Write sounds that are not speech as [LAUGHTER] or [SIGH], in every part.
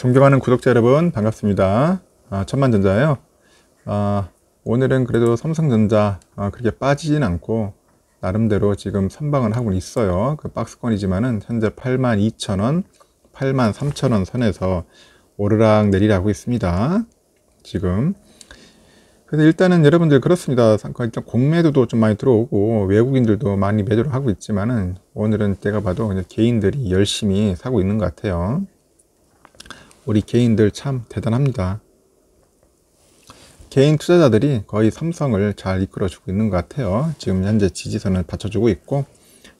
존경하는 구독자 여러분 반갑습니다. 아, 천만전자예요. 아, 오늘은 그래도 삼성전자 아, 그렇게 빠지진 않고 나름대로 지금 선방을 하고 있어요. 그 박스권이지만은 현재 82,000원, 83,000원 선에서 오르락 내리락 하고 있습니다. 지금 그래서 일단은 여러분들 그렇습니다. 그 일단 공매도도 좀 많이 들어오고 외국인들도 많이 매도를 하고 있지만은 오늘은 제가 봐도 그냥 개인들이 열심히 사고 있는 것 같아요. 우리 개인들 참 대단합니다. 개인 투자자들이 거의 삼성을 잘 이끌어주고 있는 것 같아요. 지금 현재 지지선을 받쳐주고 있고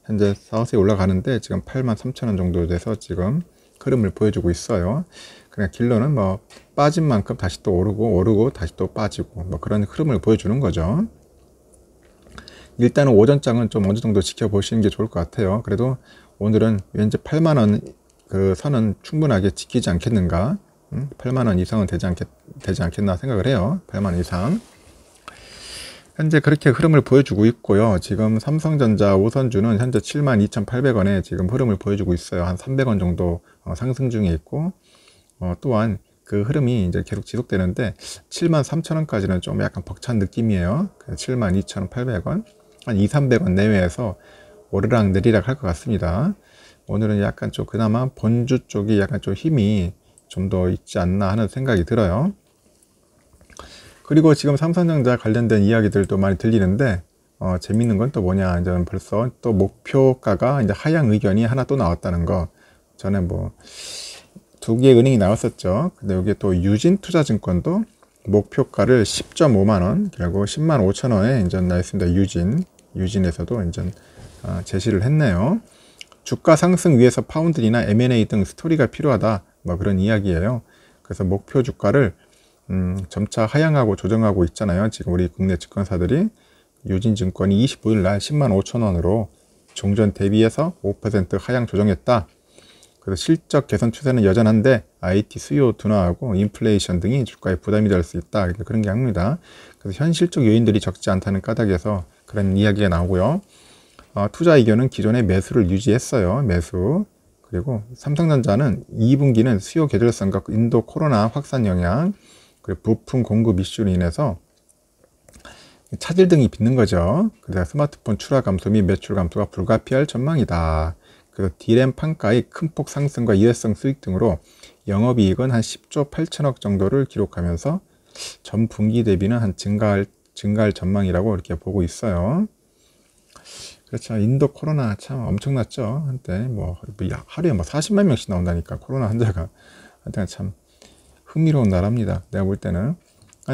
현재 사우스에 올라가는데 지금 8만 3천 원 정도 돼서 지금 흐름을 보여주고 있어요. 그냥 길러는 뭐 빠진 만큼 다시 또 오르고 오르고 다시 또 빠지고 뭐 그런 흐름을 보여주는 거죠. 일단은 오전장은 좀 어느 정도 지켜보시는 게 좋을 것 같아요. 그래도 오늘은 왠지 8만 원그 선은 충분하게 지키지 않겠는가 8만원 음, 이상은 되지, 않겠, 되지 않겠나 생각을 해요 8만원 이상 현재 그렇게 흐름을 보여주고 있고요 지금 삼성전자 5선주는 현재 72,800원에 지금 흐름을 보여주고 있어요 한 300원 정도 어, 상승 중에 있고 어, 또한 그 흐름이 이제 계속 지속되는데 73,000원까지는 좀 약간 벅찬 느낌이에요 72,800원 한 2, 300원 내외에서 오르락 내리락 할 것 같습니다 오늘은 약간 좀 그나마 본주 쪽이 약간 좀 힘이 좀 더 있지 않나 하는 생각이 들어요. 그리고 지금 삼성전자 관련된 이야기들도 많이 들리는데 어, 재밌는 건 또 뭐냐 이제 벌써 또 목표가가 이제 하향 의견이 하나 또 나왔다는 거 전에 뭐 두 개의 은행이 나왔었죠 근데 여기 또 유진투자증권도 목표가를 10.5만원 결국 10만 5천원에 이제 나있습니다 유진 유진에서도 이제 아, 제시를 했네요 주가 상승 위해서 파운드리나 M&A 등 스토리가 필요하다 뭐 그런 이야기예요. 그래서 목표 주가를 음, 점차 하향하고 조정하고 있잖아요. 지금 우리 국내 증권사들이 유진증권이 25일 날 10만 5천 원으로 종전 대비해서 5% 하향 조정했다. 그래서 실적 개선 추세는 여전한데 IT 수요 둔화하고 인플레이션 등이 주가에 부담이 될 수 있다. 그러니까 그런 게아니다 그래서 현실적 요인들이 적지 않다는 까닭에서 그런 이야기가 나오고요. 어, 투자 이견은 기존의 매수를 유지했어요. 매수. 그리고 삼성전자는 2분기는 수요 계절 성과 인도 코로나 확산 영향, 그리고 부품 공급 이슈로 인해서 차질 등이 빚는 거죠. 그래서 스마트폰 출하 감소 및 매출 감소가 불가피할 전망이다. 그래서 디램 판가의 큰 폭 상승과 이해성 수익 등으로 영업이익은 한 10조 8천억 정도를 기록하면서 전 분기 대비는 한 증가할, 증가할 전망이라고 이렇게 보고 있어요. 그렇죠. 인도 코로나 참 엄청났죠. 한때 뭐 그 하루에 뭐 40만 명씩 나온다니까 코로나 환자가 한때는 참 흥미로운 나라입니다. 내가 볼 때는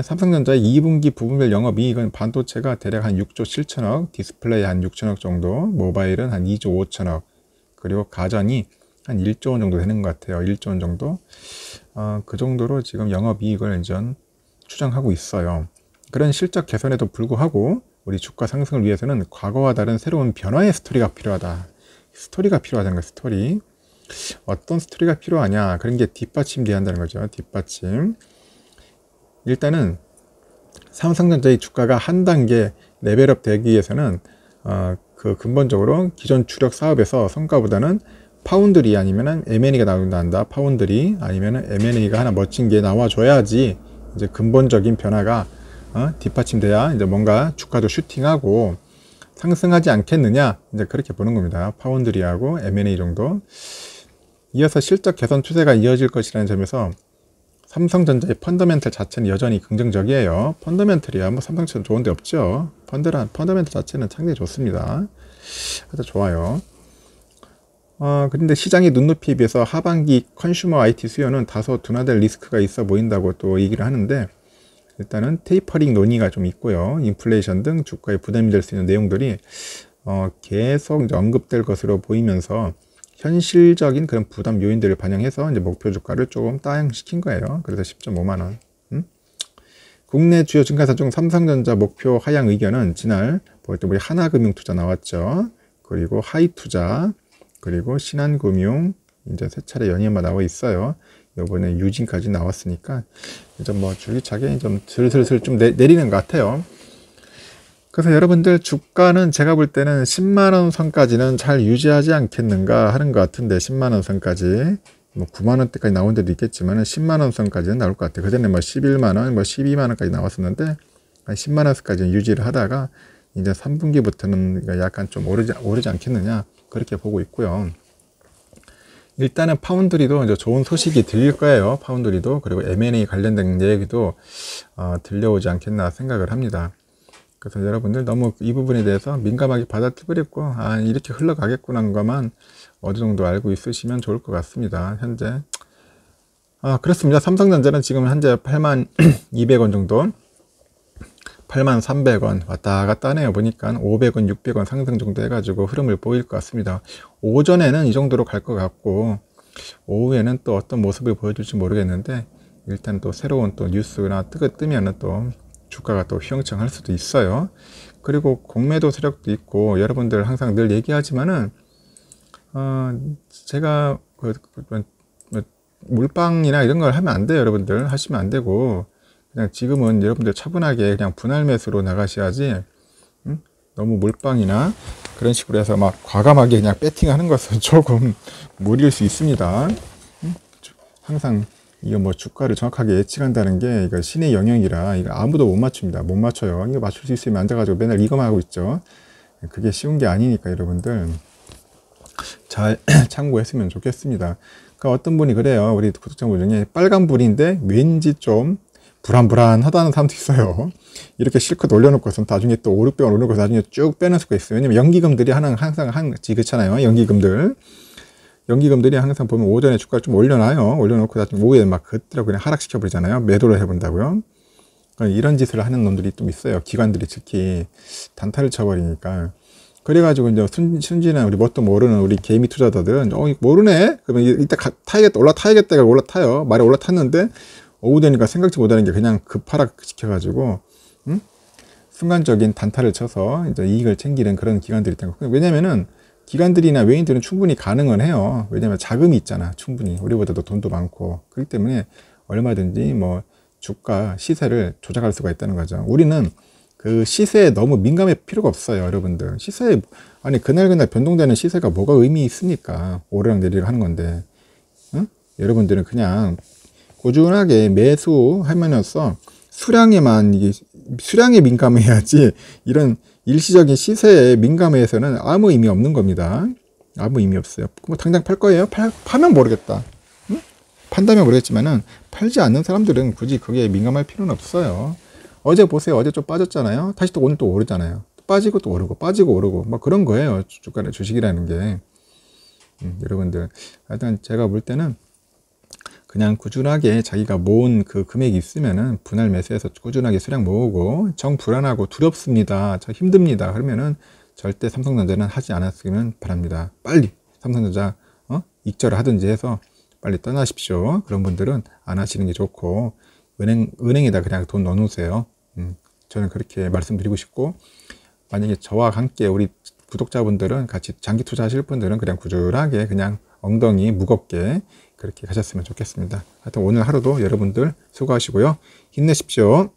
삼성전자의 2분기 부분별 영업이익은 반도체가 대략 한 6조 7천억, 디스플레이 한 6천억 정도, 모바일은 한 2조 5천억, 그리고 가전이 한 1조 원 정도 되는 것 같아요. 1조 원 정도. 어, 그 정도로 지금 영업이익을 이제 추정하고 있어요. 그런 실적 개선에도 불구하고 우리 주가 상승을 위해서는 과거와 다른 새로운 변화의 스토리가 필요하다. 스토리가 필요하다는 거예요. 스토리. 어떤 스토리가 필요하냐. 그런 게 뒷받침돼야 한다는 거죠. 뒷받침. 일단은 삼성전자의 주가가 한 단계 레벨업 되기 위해서는 어, 그 근본적으로 기존 주력 사업에서 성과보다는 파운드리 아니면 M&A가 나온다 파운드리 아니면 M&A가 하나 멋진 게 나와줘야지 이제 근본적인 변화가 어? 뒷받침돼야 이제 뭔가 주가도 슈팅하고 상승하지 않겠느냐 이제 그렇게 보는 겁니다. 파운드리하고 M&A 정도 이어서 실적 개선 추세가 이어질 것이라는 점에서 삼성전자의 펀더멘털 자체는 여전히 긍정적이에요. 펀더멘털이야 뭐 삼성처럼 좋은데 없죠. 펀더란 펀더멘털 자체는 상당히 좋습니다. 아주 좋아요. 어, 그런데 시장의 눈높이에 비해서 하반기 컨슈머 IT 수요는 다소 둔화될 리스크가 있어 보인다고 또 얘기를 하는데 일단은 테이퍼링 논의가 좀 있고요. 인플레이션 등 주가에 부담이 될 수 있는 내용들이 어, 계속 언급될 것으로 보이면서 현실적인 그런 부담 요인들을 반영해서 이제 목표 주가를 조금 따양시킨 거예요. 그래서 10.5만 원. 음? 국내 주요 증가사중 삼성전자 목표 하향 의견은 지날 보였던 뭐 우리 하나금융투자 나왔죠. 그리고 하이투자 그리고 신한금융 이제 세 차례 연이어 나와 있어요. 요번에 유진까지 나왔으니까 이제 뭐 줄기차게 좀 슬슬슬 좀 내, 내리는 것 같아요. 그래서 여러분들 주가는 제가 볼 때는 10만원 선까지는 잘 유지하지 않겠는가 하는 것 같은데 10만원 선까지 뭐 9만원 대까지 나온 데도 있겠지만 10만원 선까지는 나올 것 같아요. 그 전에 뭐 11만원, 뭐 12만원까지 나왔었는데 10만원 선까지 유지를 하다가 이제 3분기부터는 약간 좀 오르지, 오르지 않겠느냐 그렇게 보고 있고요. 일단은 파운드리도 이제 좋은 소식이 들릴 거예요. 파운드리도 그리고 M&A 관련된 얘기도 어, 들려오지 않겠나 생각을 합니다. 그래서 여러분들 너무 이 부분에 대해서 민감하게 받아들이고 아 이렇게 흘러가겠구나 것만 어느 정도 알고 있으시면 좋을 것 같습니다. 현재 아 그렇습니다. 삼성전자는 지금 현재 8만 200원 [CLEARS THROAT] 정도 8만 300원 왔다 갔다 하네요. 보니까 500원, 600원 상승 정도 해가지고 흐름을 보일 것 같습니다. 오전에는 이 정도로 갈 것 같고 오후에는 또 어떤 모습을 보여줄지 모르겠는데 일단 또 새로운 또 뉴스나 뜨거 뜨면은 또 주가가 또 휘영청할 수도 있어요. 그리고 공매도 세력도 있고 여러분들 항상 늘 얘기하지만은 어 제가 그, 그, 그, 뭐, 뭐, 물방이나 이런 걸 하면 안 돼요, 여러분들 하시면 안 되고 그냥 지금은 여러분들 차분하게 그냥 분할 매수로 나가셔야지 너무 몰빵이나 그런 식으로 해서 막 과감하게 그냥 배팅하는 것은 [LAUGHS] 조금 무리일 수 있습니다. 항상 이거 뭐 주가를 정확하게 예측한다는 게 이거 신의 영역이라 이거 아무도 못 맞춥니다. 못 맞춰요. 이거 맞출 수 있으면 앉아가지고 맨날 이거만 하고 있죠. 그게 쉬운 게 아니니까 여러분들 잘 [CLEARS THROAT] 참고했으면 좋겠습니다. 그 어떤 분이 그래요. 우리 구독자분 중에 빨간 불인데 왠지 좀 불안불안하다는 사람도 있어요. 이렇게 실컷 올려놓고선 나중에 또 5, 600원 올려놓고서 나중에 쭉빼놓을 수가 있어요. 왜냐면 연기금들이 하는 항상 한, 지그잖아요. 연기금들. 연기금들이 항상 보면 오전에 주가를 좀 올려놔요. 올려놓고 나중에 오후에 막그때로 그냥 하락시켜버리잖아요. 매도를 해본다고요. 이런 짓을 하는 놈들이 좀 있어요. 기관들이 특히 단타를 쳐버리니까. 그래가지고 이제 순, 순진한 우리 뭣도 모르는 우리 개미 투자자들은 어 모르네 그러면 이따 타야겠다 올라타야겠다가 올라타요 말에 올라탔는데 오후 되니까 생각지 못하는 게 그냥 급하락 시켜가지고 음? 순간적인 단타를 쳐서 이제 이익을 챙기는 그런 기관들이 있다고 왜냐면은 기관들이나 외인들은 충분히 가능은 해요. 왜냐면 자금이 있잖아. 충분히. 우리보다도 돈도 많고. 그렇기 때문에 얼마든지 뭐 주가 시세를 조작할 수가 있다는 거죠. 우리는 그 시세에 너무 민감할 필요가 없어요. 여러분들. 시세 아니 그날그날 변동되는 시세가 뭐가 의미 있습니까? 오르락 내리락 하는 건데. 응? 여러분들은 그냥 꾸준하게 매수 하면서 수량에만 이게 수량에 민감해야지 [LAUGHS] 이런 일시적인 시세에 민감해서는 아무 의미 없는 겁니다. 아무 의미 없어요. 뭐 당장 팔 거예요? 팔, 파면 모르겠다. 응? 판다면 모르겠지만은 팔지 않는 사람들은 굳이 그게 민감할 필요는 없어요. 어제 보세요. 어제 좀 빠졌잖아요. 다시 또 오늘 또 오르잖아요. 빠지고 또 오르고 빠지고 오르고 막 그런 거예요. 주간의 주식이라는 게 음, 여러분들 하여튼 제가 볼 때는 그냥 꾸준하게 자기가 모은 그 금액이 있으면은 분할 매수해서 꾸준하게 수량 모으고 정 불안하고 두렵습니다. 저 힘듭니다. 그러면은 절대 삼성전자는 하지 않았으면 바랍니다. 빨리 삼성전자 어? 익절을 하든지 해서 빨리 떠나십시오. 그런 분들은 안 하시는 게 좋고 은행 은행에다 그냥 돈 넣어놓으세요. 음, 저는 그렇게 말씀드리고 싶고 만약에 저와 함께 우리 구독자분들은 같이 장기 투자하실 분들은 그냥 꾸준하게 그냥 엉덩이 무겁게 그렇게 가셨으면 좋겠습니다. 하여튼 오늘 하루도 여러분들 수고하시고요. 힘내십시오.